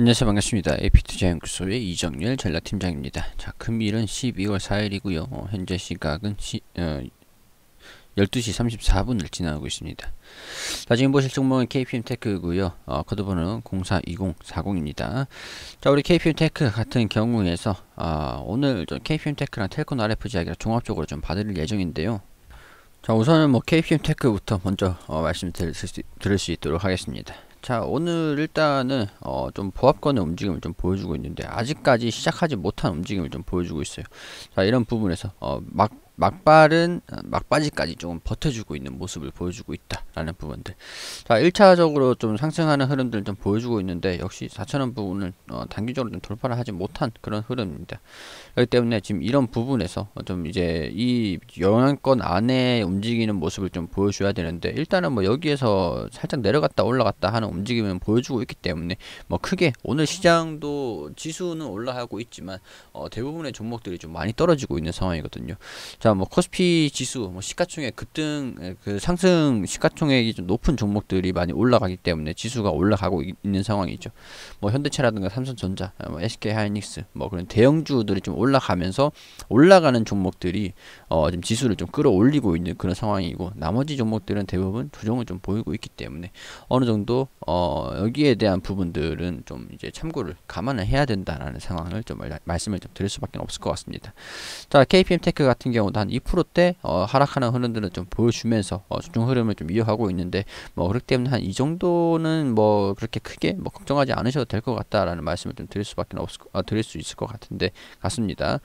안녕하세요 반갑습니다 APT자연구소의 이정렬 전라팀장입니다 자 금일은 12월 4일이고요 어, 현재 시각은 시, 어, 12시 34분을 지나고 있습니다 자 지금 보실 종목은 KPM테크고요 어, 코드번호는 042040입니다 자 우리 KPM테크 같은 경우에서 어, 오늘 KPM테크랑 텔콘 RFG 이야기를 종합적으로 좀 받을 예정인데요 자 우선은 뭐 KPM테크부터 먼저 어, 말씀드릴 수, 들을 수 있도록 하겠습니다 자 오늘 일단은 어, 좀 보합권의 움직임을 좀 보여주고 있는데 아직까지 시작하지 못한 움직임을 좀 보여주고 있어요 자 이런 부분에서 어, 막 막발은 어, 막바지까지 조금 버텨주고 있는 모습을 보여주고 있다라는 부분들 자 1차적으로 좀 상승하는 흐름들을 좀 보여주고 있는데 역시 4천원 부분을 어, 단기적으로 좀 돌파를 하지 못한 그런 흐름입니다 그렇기 때문에 지금 이런 부분에서 좀 이제 이 영향권 안에 움직이는 모습을 좀 보여줘야 되는데 일단은 뭐 여기에서 살짝 내려갔다 올라갔다 하는 움직임을 보여주고 있기 때문에 뭐 크게 오늘 시장도 지수는 올라가고 있지만 어, 대부분의 종목들이 좀 많이 떨어지고 있는 상황이거든요 자 일단 뭐 코스피 지수, 뭐 시가총액 급등 예, 그 상승 시가총액이 좀 높은 종목들이 많이 올라가기 때문에 지수가 올라가고 있는 상황이죠. 뭐 현대차라든가 삼성전자, 아, 뭐 SK 하이닉스 뭐 그런 대형주들이 좀 올라가면서 올라가는 종목들이 어, 지금 지수를 좀 끌어올리고 있는 그런 상황이고 나머지 종목들은 대부분 조정을 좀 보이고 있기 때문에 어느 정도 어, 여기에 대한 부분들은 좀 이제 참고를 감안을 해야 된다라는 상황을 좀 말씀을 좀 드릴 수밖에 없을 것 같습니다. 자 KPM 테크 같은 경우도 한 2%대 어, 하락하는 흐름들을좀 보여주면서 어, 중 흐름을 좀 이어가고 있는데 뭐 그렇기 때문에 한 이 정도는 뭐 그렇게 크게 뭐 걱정하지 않으셔도 될 것 같다라는 말씀을 좀 드릴 수밖에 없을 아, 드릴 수 있을 것 같은데 같습니다.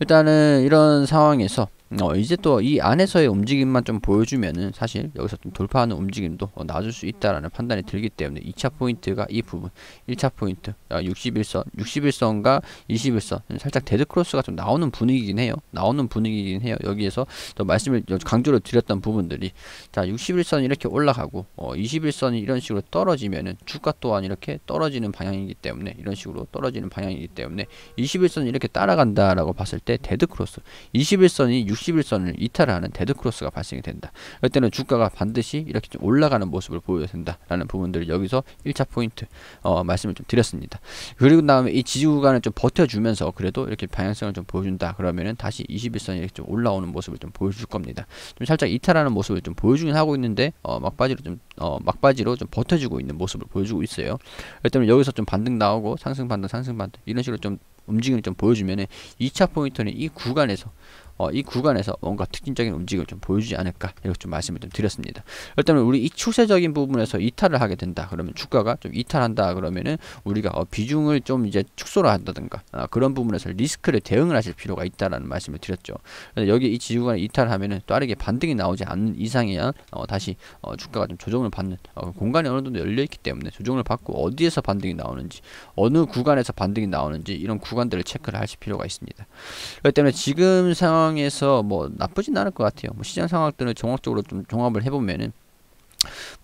일단은 이런 상황에서 어, 이제 또 이 안에서의 움직임만 좀 보여주면은 사실 여기서 좀 돌파하는 움직임도 어, 놔줄 수 있다라는 판단이 들기 때문에 2차 포인트가 이 부분 1차 포인트 61선 61선과 21선 살짝 데드 크로스가 좀 나오는 분위기긴 해요 나오는 분위기긴 해요 여기에서 또 말씀을 강조를 드렸던 부분들이 자 61선이 이렇게 올라가고 어, 21선이 이런 식으로 떨어지면은 주가 또한 이렇게 떨어지는 방향이기 때문에 이런 식으로 떨어지는 방향이기 때문에 21선이 이렇게 따라간다라고 봤을 때 데드 크로스 21선이 60일선을 이탈하는 데드크로스가 발생이 된다. 이럴 때는 주가가 반드시 이렇게 좀 올라가는 모습을 보여야 된다라는 부분들을 여기서 1차 포인트 어, 말씀을 좀 드렸습니다. 그리고 다음에 이 지지 구간을 좀 버텨주면서 그래도 이렇게 방향성을 좀 보여준다. 그러면은 다시 21선이 이렇게 좀 올라오는 모습을 좀 보여줄 겁니다. 좀 살짝 이탈하는 모습을 좀 보여주긴 하고 있는데 어, 막바지로 좀 어, 막바지로 좀 버텨주고 있는 모습을 보여주고 있어요. 그렇다면 여기서 좀 반등 나오고 상승 반등 상승 반등 이런 식으로 좀 움직임을 좀 보여주면은 2차 포인트는 이 구간에서 어, 이 구간에서 뭔가 특징적인 움직임을 좀 보여주지 않을까 이렇게 좀 말씀을 좀 드렸습니다. 그렇다 우리 이 추세적인 부분에서 이탈을 하게 된다. 그러면 주가가 좀 이탈한다. 그러면은 우리가 어, 비중을 좀 이제 축소를 한다든가 아, 그런 부분에서 리스크를 대응을 하실 필요가 있다라는 말씀을 드렸죠. 여기 이 지구간에 이탈하면은 빠르게 반등이 나오지 않는 이상에야 어, 다시 어, 주가가 좀 조정을 받는 어, 그 공간이 어느 정도 열려 있기 때문에 조정을 받고 어디에서 반등이 나오는지 어느 구간에서 반등이 나오는지 이런 구간들을 체크를 하실 필요가 있습니다. 그렇기 때문에 지금 상황 시장에서 뭐 나쁘진 않을 것 같아요. 뭐 시장 상황들을 종합적으로 좀 종합을 해보면은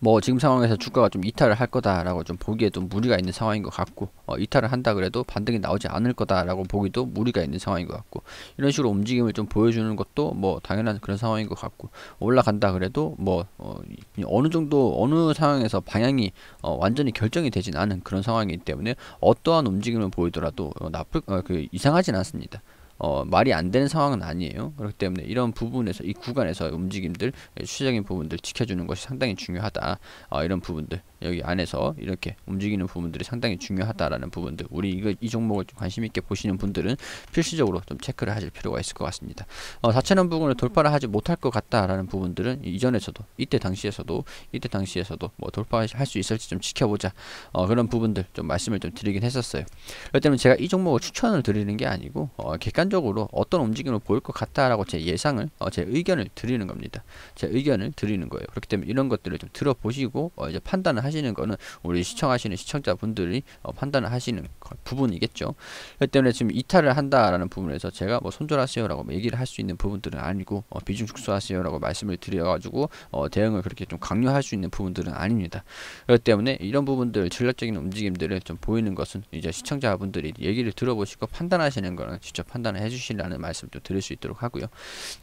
뭐 지금 상황에서 주가가 좀 이탈을 할 거다라고 좀 보기에 도 무리가 있는 상황인 것 같고 어, 이탈을 한다 그래도 반등이 나오지 않을 거다라고 보기도 무리가 있는 상황인 것 같고 이런 식으로 움직임을 좀 보여주는 것도 뭐 당연한 그런 상황인 것 같고 올라간다 그래도 뭐 어, 느 정도 어느 상황에서 방향이 어, 완전히 결정이 되진 않은 그런 상황이기 때문에 어떠한 움직임을 보이더라도 어, 나쁠 어, 그 이상하진 않습니다. 어, 말이 안 되는 상황은 아니에요. 그렇기 때문에 이런 부분에서 이 구간에서 움직임들 수적인 부분들 지켜주는 것이 상당히 중요하다. 어, 이런 부분들 여기 안에서 이렇게 움직이는 부분들이 상당히 중요하다라는 부분들 우리 이거 이 종목을 좀 관심 있게 보시는 분들은 필수적으로 좀 체크를 하실 필요가 있을 것 같습니다. 어, 4천원 부분을 돌파를 하지 못할 것 같다라는 부분들은 이전에서도 이때 당시에서도 이때 당시에서도 뭐 돌파할 수 있을지 좀 지켜보자 어, 그런 부분들 좀 말씀을 좀 드리긴 했었어요. 그렇기 때문에 제가 이 종목을 추천을 드리는 게 아니고 어, 객관적 추천적으로 어떤 움직임을 보일 것 같다라고 제 예상을 어, 제 의견을 드리는 겁니다. 제 의견을 드리는 거예요. 그렇기 때문에 이런 것들을 좀 들어보시고 어, 이제 판단을 하시는 거는 우리 시청하시는 시청자분들이 어, 판단을 하시는 부분이겠죠. 그렇기 때문에 지금 이탈을 한다라는 부분에서 제가 뭐 손절하세요라고 뭐 얘기를 할 수 있는 부분들은 아니고 어, 비중 축소하세요라고 말씀을 드려가지고 어, 대응을 그렇게 좀 강요할 수 있는 부분들은 아닙니다. 그렇기 때문에 이런 부분들 전략적인 움직임들을 좀 보이는 것은 이제 시청자분들이 얘기를 들어보시고 판단하시는 거는 직접 판단 판단을 해주시라는 말씀도 드릴 수 있도록 하고요.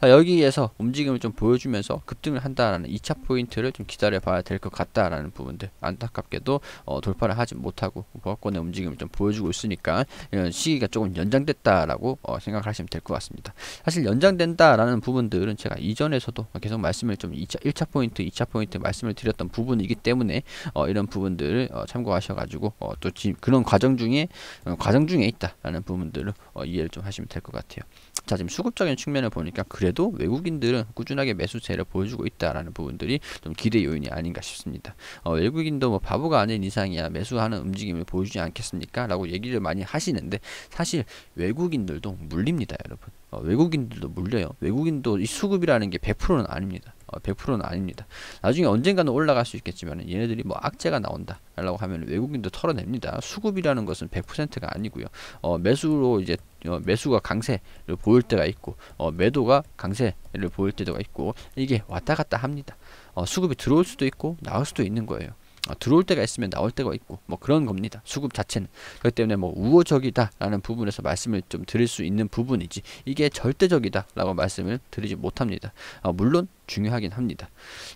자, 여기에서 움직임을 좀 보여주면서 급등을 한다라는 2차 포인트를 좀 기다려봐야 될 것 같다라는 부분들 안타깝게도 어, 돌파를 하지 못하고 보합권의 움직임을 좀 보여주고 있으니까 이런 시기가 조금 연장됐다라고 어, 생각하시면 될 것 같습니다. 사실 연장된다라는 부분들은 제가 이전에서도 계속 말씀을 좀 2차, 1차 포인트, 2차 포인트 말씀을 드렸던 부분이기 때문에 어, 이런 부분들을 어, 참고하셔가지고 어, 또 지금 그런 과정 중에 어, 과정 중에 있다라는 부분들을 이해를 좀 하시면 될것 같습니다. 될것 같아요. 자 지금 수급적인 측면을 보니까 그래도 외국인들은 꾸준하게 매수세를 보여주고 있다라는 부분들이 좀 기대 요인이 아닌가 싶습니다. 어, 외국인도 뭐 바보가 아닌 이상이야 매수하는 움직임을 보여주지 않겠습니까? 라고 얘기를 많이 하시는데 사실 외국인들도 물립니다 여러분. 어, 외국인들도 물려요. 외국인도 이 수급이라는 게 100%는 아닙니다. 어, 100%는 아닙니다. 나중에 언젠가는 올라갈 수 있겠지만 얘네들이 뭐 악재가 나온다 라고 하면 외국인도 털어냅니다. 수급이라는 것은 100%가 아니고요. 어, 매수로 이제 어, 매수가 강세를 보일 때가 있고 어, 매도가 강세를 보일 때도 있고 이게 왔다 갔다 합니다. 어, 수급이 들어올 수도 있고 나올 수도 있는 거예요. 어, 들어올 때가 있으면 나올 때가 있고 뭐 그런 겁니다. 수급 자체는 그렇기 때문에 뭐 우호적이다라는 부분에서 말씀을 좀 드릴 수 있는 부분이지 이게 절대적이다라고 말씀을 드리지 못합니다. 아, 물론 중요하긴 합니다.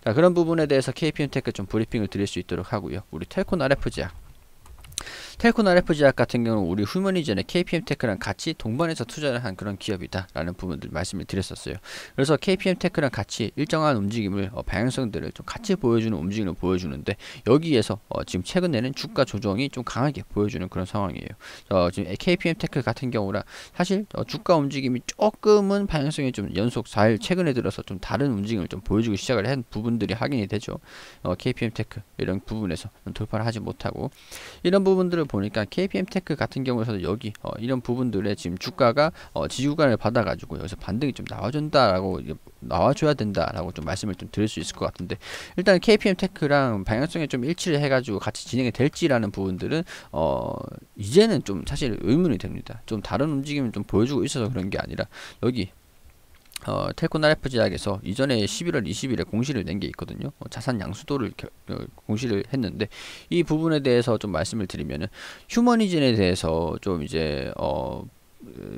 자 그런 부분에 대해서 KPM테크 좀 브리핑을 드릴 수 있도록 하고요. 우리 텔콘 RF제약 텔코나 레프지약 같은 경우는 우리 휴머니젠의 KPM테크랑 같이 동반해서 투자를 한 그런 기업이다 라는 부분들 말씀을 드렸었어요 그래서 KPM테크랑 같이 일정한 움직임을 어, 방향성들을 좀 같이 보여주는 움직임을 보여주는데 여기에서 어, 지금 최근에는 주가 조정이 좀 강하게 보여주는 그런 상황이에요 어, 지금 KPM테크 같은 경우라 사실 어, 주가 움직임이 조금은 방향성이 좀 연속 4일 최근에 들어서 좀 다른 움직임을 좀 보여주기 시작을 한 부분들이 확인이 되죠 KPM테크 어, 이런 부분에서 돌파를 하지 못하고 이런 부분들을 보니까 KPM테크 같은 경우에서도 여기 어, 이런 부분들의 지금 주가가 어, 지지구간을 받아가지고 여기서 반등이 좀 나와준다라고 나와줘야 된다라고 좀 말씀을 좀 드릴 수 있을 것 같은데 일단 KPM테크랑 방향성에 좀 일치를 해가지고 같이 진행이 될지라는 부분들은 어, 이제는 좀 사실 의문이 됩니다. 좀 다른 움직임을 좀 보여주고 있어서 그런 게 아니라 여기 어, 텔코나 FGI에서 이전에 11월 20일에 공시를 낸 게 있거든요. 어, 자산 양수도를 겨, 어, 공시를 했는데 이 부분에 대해서 좀 말씀을 드리면은 휴머니즘에 대해서 좀 이제 어,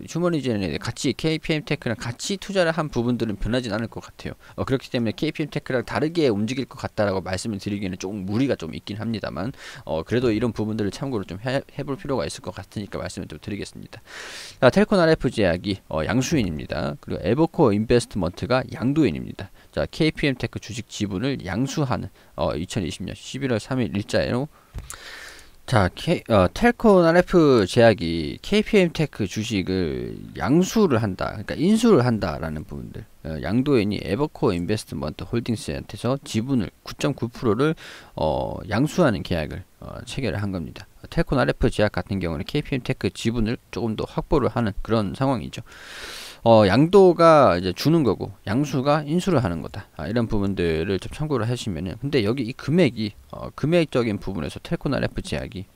휴머니즘에 같이 KPM 테크랑 같이 투자를 한 부분들은 변하진 않을 것 같아요. 어, 그렇기 때문에 KPM 테크랑 다르게 움직일 것 같다라고 말씀을 드리기에는 조금 무리가 좀 있긴 합니다만 어, 그래도 이런 부분들을 참고로 좀 해, 볼 필요가 있을 것 같으니까 말씀을 좀 드리겠습니다. 자, 텔콘 RF 제약이 어, 양수인입니다. 그리고 에버코어 인베스트먼트가 양도인입니다. 자, KPM 테크 주식 지분을 양수하는 2020년 11월 3일 일자에요 자, K, 어, 텔콘 RF 제약이 KPM 테크 주식을 양수를 한다. 그러니까 인수를 한다라는 부분들. 어, 양도인이 에버코어 인베스트먼트 홀딩스한테서 지분을 9.9%를 어, 양수하는 계약을 어, 체결을 한 겁니다. 텔콘 RF 제약 같은 경우는 KPM 테크 지분을 조금 더 확보를 하는 그런 상황이죠. 어, 양도가 이제 주는 거고 양수가 인수를 하는 거다. 아, 이런 부분들을 좀 참고를 하시면은 근데 여기 이 금액이 어, 금액적인 부분에서 텔코나 레프 제약이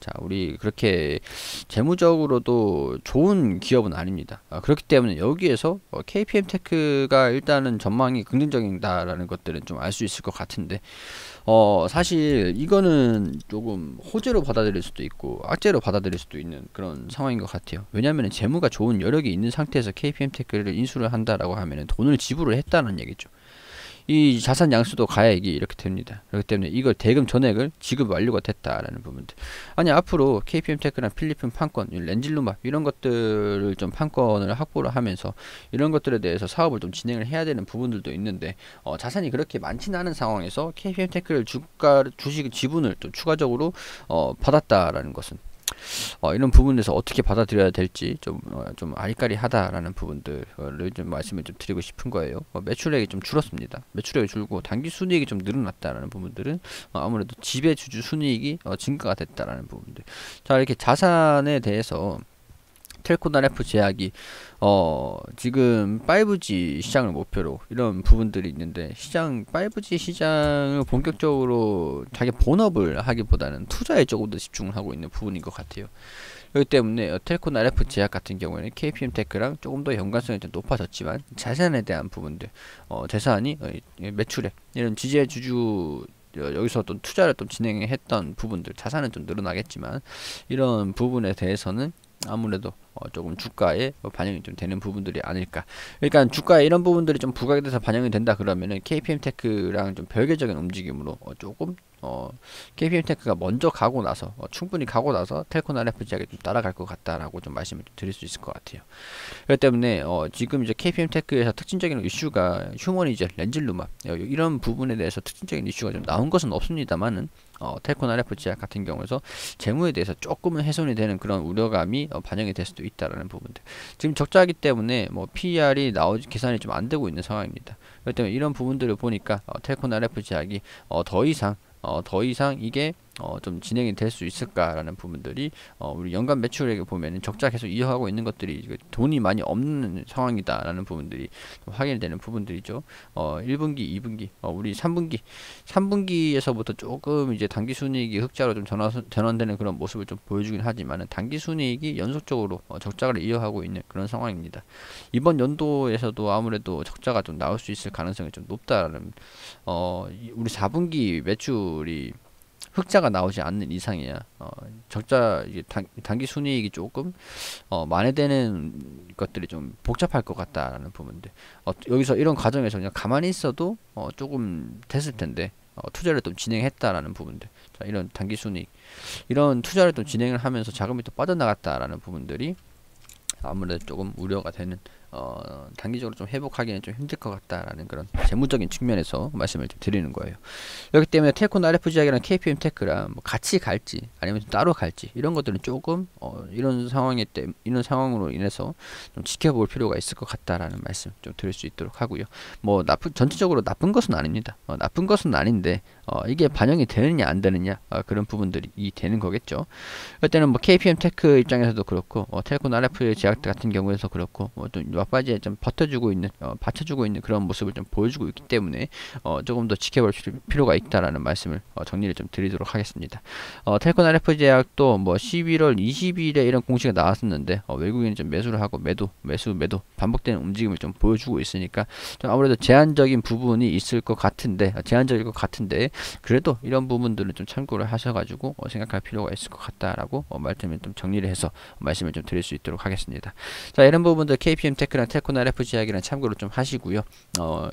자 우리 그렇게 재무적으로도 좋은 기업은 아닙니다 아, 그렇기 때문에 여기에서 어, KPM 테크가 일단은 전망이 긍정적이다라는 것들은 좀 알 수 있을 것 같은데 어 사실 이거는 조금 호재로 받아들일 수도 있고 악재로 받아들일 수도 있는 그런 상황인 것 같아요. 왜냐하면 재무가 좋은 여력이 있는 상태에서 KPM 테크를 인수를 한다라고 하면 돈을 지불을 했다는 얘기죠. 이 자산 양수도 가액이 이렇게 됩니다. 그렇기 때문에 이걸 대금 전액을 지급 완료가 됐다라는 부분들. 아니 앞으로 KPM 테크나 필리핀 판권, 렌질루마 이런 것들을 좀 판권을 확보를 하면서 이런 것들에 대해서 사업을 좀 진행을 해야 되는 부분들도 있는데 어, 자산이 그렇게 많지는 않은 상황에서 KPM 테크를 주가 주식 지분을 또 추가적으로 어, 받았다라는 것은 어, 이런 부분에서 어떻게 받아들여야 될지 좀좀 어, 좀 아리까리하다라는 부분들을 좀 말씀을 좀 드리고 싶은 거예요. 어, 매출액이 좀 줄었습니다. 매출액이 줄고 단기 순이익이 좀 늘어났다라는 부분들은 어, 아무래도 지배 주주 순이익이 어, 증가가 됐다라는 부분들. 자 이렇게 자산에 대해서 텔코나 F 제약이 어 지금 5G 시장을 목표로 이런 부분들이 있는데 시장 5G 시장을 본격적으로 자기 본업을 하기보다는 투자에 조금 더 집중을 하고 있는 부분인 것 같아요. 그렇기 때문에 어, 텔코나 F 제약 같은 경우에는 KPM 테크랑 조금 더 연관성이 좀 높아졌지만 자산에 대한 부분들 어 자산이 어, 매출액 이런 지지해 주주 어, 여기서 또 투자를 또 진행했던 부분들 자산은 좀 늘어나겠지만 이런 부분에 대해서는 아무래도 어 조금 주가에 뭐 반영이 좀 되는 부분들이 아닐까. 그러니까 주가에 이런 부분들이 좀 부각이 돼서 반영이 된다 그러면은 KPM 테크랑 좀 별개적인 움직임으로 어 조금 어 KPM 테크가 먼저 가고 나서 어 충분히 가고 나서 텔콘 RFG하게 좀 따라갈 것 같다라고 좀 말씀을 좀 드릴 수 있을 것 같아요. 그렇기 때문에 어 지금 이제 KPM 테크에서 특징적인 이슈가 휴머니젤, 렌질루마 어, 이런 부분에 대해서 특징적인 이슈가 좀 나온 것은 없습니다만은 어, 테코나 레프치약 같은 경우에서 재무에 대해서 조금은 훼손이 되는 그런 우려감이 어, 반영이 될 수도 있다라는 부분들. 지금 적자이기 때문에 뭐 PER이 나오지 계산이 좀 안 되고 있는 상황입니다. 그렇기 때문에 이런 부분들을 보니까 어, 테코나 레프치약이 어, 더 이상 어, 더 이상 이게 어, 좀 진행이 될 수 있을까라는 부분들이 어, 우리 연간 매출액을 보면 적자 계속 이어가고 있는 것들이 돈이 많이 없는 상황이다라는 부분들이 확인되는 부분들이죠. 어, 1분기, 2분기, 어, 우리 3분기, 3분기에서부터 조금 이제 단기 순이익이 흑자로 좀 전환, 전환되는 그런 모습을 좀 보여주긴 하지만 단기 순이익이 연속적으로 어, 적자를 이어가고 있는 그런 상황입니다. 이번 연도에서도 아무래도 적자가 좀 나올 수 있을 가능성이 좀 높다라는 어, 우리 4분기 매출이 흑자가 나오지 않는 이상이야. 어, 적자 단, 기 순이익이 조금 어, 만회되는 것들이 좀 복잡할 것 같다라는 부분들. 어, 여기서 이런 과정에서 그냥 가만히 있어도 어, 조금 됐을 텐데 어, 투자를 좀 진행했다라는 부분들. 자, 이런 단기 순이익 이런 투자를 좀 진행을 하면서 자금이 또 빠져나갔다라는 부분들이 아무래도 조금 우려가 되는 어, 단기적으로 좀 회복하기는 좀 힘들 것 같다라는 그런 재무적인 측면에서 말씀을 좀 드리는 거예요. 그렇기 때문에 테코나 RFG하기랑 KPM 테크랑 뭐 같이 갈지 아니면 따로 갈지 이런 것들은 조금 어, 이런 상황에 때 이런 상황으로 인해서 좀 지켜볼 필요가 있을 것 같다라는 말씀 좀 드릴 수 있도록 하고요. 뭐 나쁜 전체적으로 나쁜 것은 아닙니다. 어, 나쁜 것은 아닌데 어, 이게 반영이 되느냐 안 되느냐 어, 그런 부분들이 되는 거겠죠. 그때는 뭐 KPM 테크 입장에서도 그렇고 어, 텔콘 RF 제약 같은 경우에서 그렇고 뭐좀 막바지에 좀 버텨주고 있는 어, 받쳐주고 있는 그런 모습을 좀 보여주고 있기 때문에 어, 조금 더 지켜볼 필요가 있다라는 말씀을 어, 정리를 좀 드리도록 하겠습니다. 어, 텔콘 RF 제약도 뭐 11월 20일에 이런 공시가 나왔었는데 어, 외국인이 좀 매수를 하고 매도 매수 매도 반복되는 움직임을 좀 보여주고 있으니까 좀 아무래도 제한적인 부분이 있을 것 같은데 아, 제한적일 것 같은데 그래도 이런 부분들을 좀 참고를 하셔가지고 어, 생각할 필요가 있을 것 같다라고 어, 말씀을 좀 정리를 해서 말씀을 좀 드릴 수 있도록 하겠습니다. 자 이런 부분들 KPM 테크랑 테코나 LFG 이야 참고로 좀 하시고요. 어,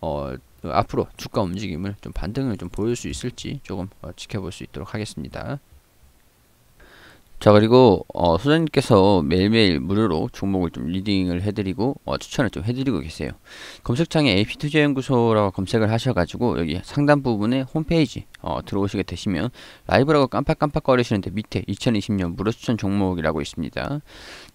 어, 앞으로 주가 움직임을 좀 반등을 좀 보일 수 있을지 조금 어, 지켜볼 수 있도록 하겠습니다. 자 그리고 어, 소장님께서 매일매일 무료로 종목을 좀 리딩을 해드리고 어, 추천을 좀 해드리고 계세요 검색창에 AP투자연구소라고 검색을 하셔가지고 여기 상단 부분에 홈페이지 어, 들어오시게 되시면 라이브라고 깜빡깜빡 거리시는데 밑에 2020년 무료 추천 종목이라고 있습니다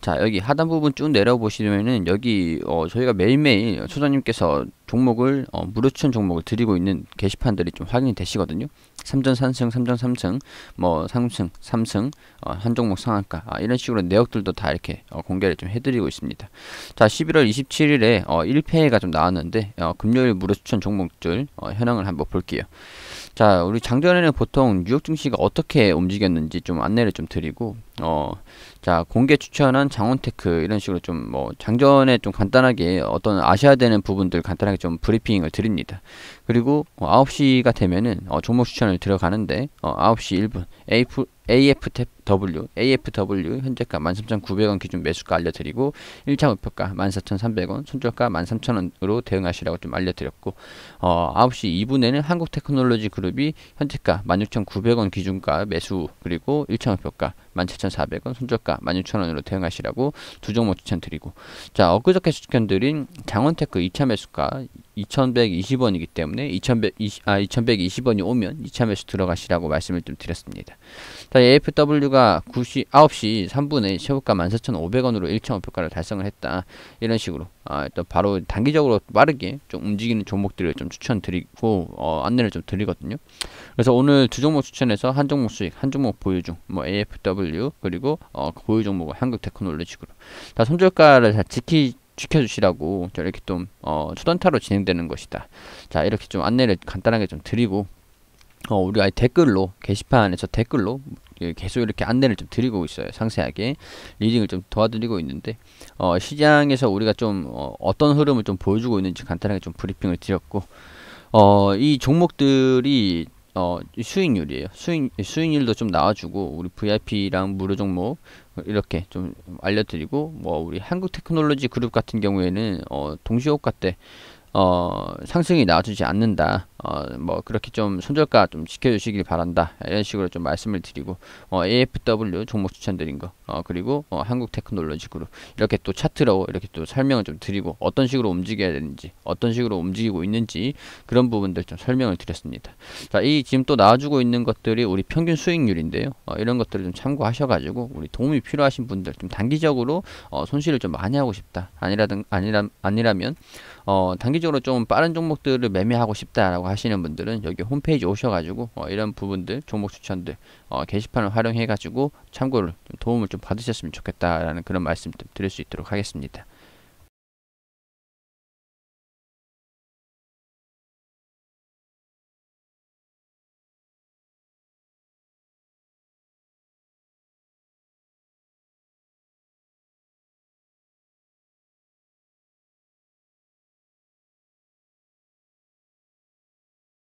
자 여기 하단 부분 쭉 내려보시면은 여기 어, 저희가 매일매일 소장님께서 종목을 어, 무료 추천 종목을 드리고 있는 게시판들이 좀 확인이 되시거든요. 3전 3승, 3전 3승, 뭐 3승, 3승, 어, 한 종목 상한가 아, 이런 식으로 내역들도 다 이렇게 어, 공개를 좀 해드리고 있습니다. 자 11월 27일에 어, 1회가 좀 나왔는데 어, 금요일 무료 추천 종목들 어, 현황을 한번 볼게요. 자 우리 작년에는 보통 뉴욕 증시가 어떻게 움직였는지 좀 안내를 좀 드리고 어, 자, 공개 추천한 장원테크 이런 식으로 좀 뭐 장전에 좀 간단하게 어떤 아셔야 되는 부분들 간단하게 좀 브리핑을 드립니다. 그리고 어, 뭐 9시가 되면은 어, 종목 추천을 들어가는데 어, 9시 1분 AF, AFW, AFW 현재가 13,900원 기준 매수가 알려드리고 1차 목표가 14,300원, 손절가 13,000원으로 대응하시라고 좀 알려드렸고 어, 9시 2분에는 한국테크놀로지 그룹이 현재가 16,900원 기준가 매수 그리고 1차 목표가 17,400원 손절가 16,000원으로 대응하시라고 두 종목 추천드리고 자 엊그저께 추천드린 장원테크 2차 매수가 2120원이기 때문에 2120, 아, 2120원이 오면 이참에서 들어가시라고 말씀을 좀 드렸습니다. 자, AFW가 9시, 9시 3분에 최고가 14,500원으로 1차 목표가를 달성을 했다. 이런 식으로 아, 일 바로 단기적으로 빠르게 좀 움직이는 종목들을 좀 추천드리고 어, 안내를 좀 드리거든요. 그래서 오늘 두 종목 추천해서 한 종목 수익, 한 종목 보유 중, 뭐 AFW 그리고 어, 그 보유 종목은 한국 테크놀로지로 다 손절가를 잘 지키 지켜주시라고 이렇게 좀 어, 초단타로 진행되는 것이다. 자 이렇게 좀 안내를 간단하게 좀 드리고 어, 우리가 댓글로 게시판에서 댓글로 계속 이렇게 안내를 좀 드리고 있어요. 상세하게 리딩을 좀 도와드리고 있는데 어, 시장에서 우리가 좀 어, 떤 흐름을 좀 보여주고 있는지 간단하게 좀 브리핑을 드렸고 어, 이 종목들이 어, 수익률이에요. 수익 수익률도 좀 나와주고 우리 VIP랑 무료 종목 이렇게 좀 알려드리고 뭐 우리 한국 테크놀로지 그룹 같은 경우에는 어 동시호가 때 어, 상승이 나와주지 않는다. 어, 뭐 그렇게 좀 손절가 좀 지켜주시길 바란다 이런 식으로 좀 말씀을 드리고 어, AFW 종목 추천드린 거 어, 그리고 어, 한국 테크놀로지 그룹 이렇게 또 차트로 이렇게 또 설명을 좀 드리고 어떤 식으로 움직여야 되는지 어떤 식으로 움직이고 있는지 그런 부분들 좀 설명을 드렸습니다 자 이 지금 또 나와주고 있는 것들이 우리 평균 수익률인데요 어, 이런 것들을 좀 참고하셔가지고 우리 도움이 필요하신 분들 좀 단기적으로 어, 손실을 좀 많이 하고 싶다 아니라든 아니라 아니라면 어, 단기적으로 좀 빠른 종목들을 매매하고 싶다라고 하 하시는 분들은 여기 홈페이지 오셔가지고 어, 이런 부분들 종목 추천들 어, 게시판을 활용해가지고 참고를 좀 도움을 좀 받으셨으면 좋겠다라는 그런 말씀 좀 드릴 수 있도록 하겠습니다.